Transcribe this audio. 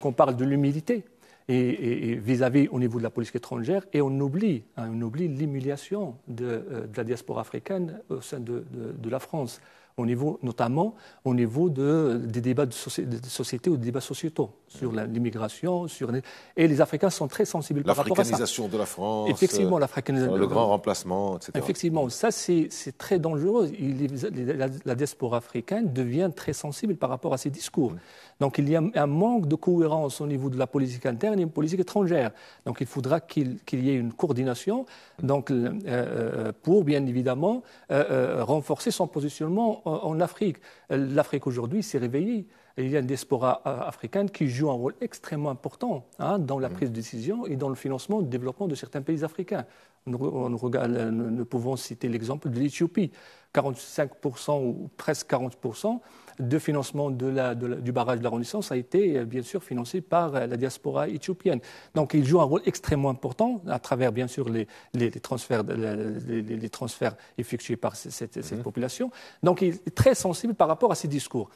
qu'on parle de l'humilité et, vis-à-vis au niveau de la politique étrangère, et on oublie, hein, on oublie l'humiliation euh, de, la diaspora africaine au sein de la France niveau, notamment au niveau des débats de, société ou des débats sociétaux sur l'immigration. et les Africains sont très sensibles par rapport à ça. L'africanisation de la France. Effectivement, euh, Le, grand remplacement, etc. Effectivement, ça c'est très dangereux. la, diaspora africaine devient très sensible par rapport à ces discours. Donc il y a un manque de cohérence au niveau de la politique interne et une politique étrangère. Donc il faudra qu'il y ait une coordination donc, euh, euh, pour bien évidemment renforcer son positionnement en Afrique. Euh, L'Afrique aujourd'hui s'est réveillée il y a une diaspora euh, africaine qui joue un rôle extrêmement important hein, dans la mm. prise de décision et dans le financement du développement de certains pays africains. Nous, on euh, pouvons citer l'exemple de l'Éthiopie. 45% ou presque 40% de financement du barrage de la Renaissance a été euh, bien sûr financé par la diaspora éthiopienne. Donc il joue un rôle extrêmement important à travers bien sûr les, transferts, effectués par cette, mm-hmm. population. Donc il est très sensible par rapport à ces discours.